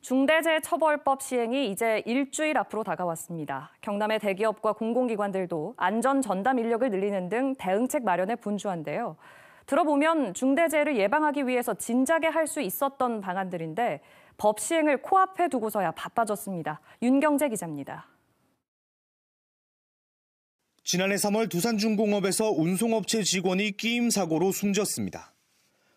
중대재해처벌법 시행이 이제 일주일 앞으로 다가왔습니다. 경남의 대기업과 공공기관들도 안전 전담 인력을 늘리는 등 대응책 마련에 분주한데요. 들어보면 중대재해를 예방하기 위해서 진작에 할 수 있었던 방안들인데 법 시행을 코앞에 두고서야 바빠졌습니다. 윤경재 기자입니다. 지난해 3월 두산중공업에서 운송업체 직원이 끼임 사고로 숨졌습니다.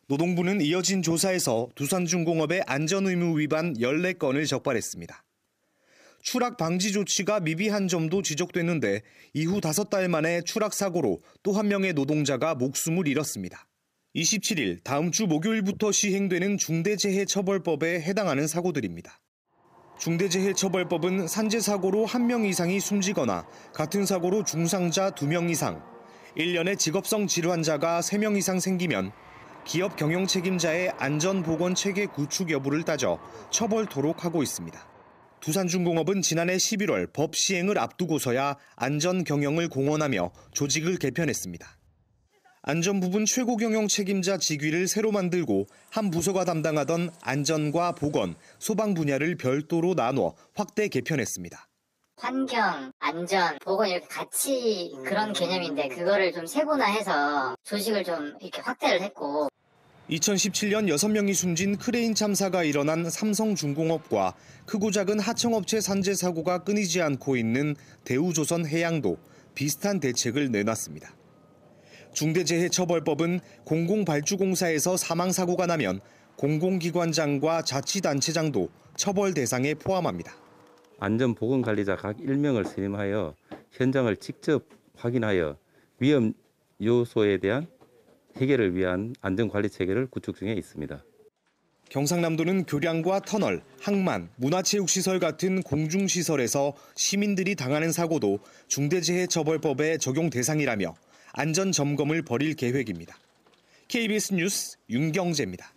노동부는 이어진 조사에서 두산중공업의 안전의무 위반 14건을 적발했습니다. 추락 방지 조치가 미비한 점도 지적됐는데 이후 5달 만에 추락 사고로 또 한 명의 노동자가 목숨을 잃었습니다. 27일 다음 주 목요일부터 시행되는 중대재해처벌법에 해당하는 사고들입니다. 중대재해처벌법은 산재 사고로 1명 이상이 숨지거나 같은 사고로 중상자 2명 이상, 1년에 직업성 질환자가 3명 이상 생기면 기업 경영 책임자의 안전보건 체계 구축 여부를 따져 처벌토록 하고 있습니다. 두산중공업은 지난해 11월 법 시행을 앞두고서야 안전 경영을 공언하며 조직을 개편했습니다. 안전부분 최고 경영 책임자 직위를 새로 만들고 한 부서가 담당하던 안전과 보건, 소방 분야를 별도로 나눠 확대 개편했습니다. 환경, 안전, 보건 이렇게 같이 그런 음. 개념인데 그거를 좀 세분화해서 조직을 좀 이렇게 확대를 했고 2017년 6명이 숨진 크레인 참사가 일어난 삼성중공업과 크고 작은 하청업체 산재 사고가 끊이지 않고 있는 대우조선해양도 비슷한 대책을 내놨습니다. 중대재해처벌법은 공공발주공사에서 사망사고가 나면 공공기관장과 자치단체장도 처벌 대상에 포함합니다. 안전보건관리자 각 1명을 선임하여 현장을 직접 확인하여 위험 요소에 대한 해결을 위한 안전관리 체계를 구축 중에 있습니다. 경상남도는 교량과 터널, 항만, 문화체육시설 같은 공중시설에서 시민들이 당하는 사고도 중대재해처벌법의 적용 대상이라며 안전점검을 벌일 계획입니다. KBS 뉴스 윤경재입니다.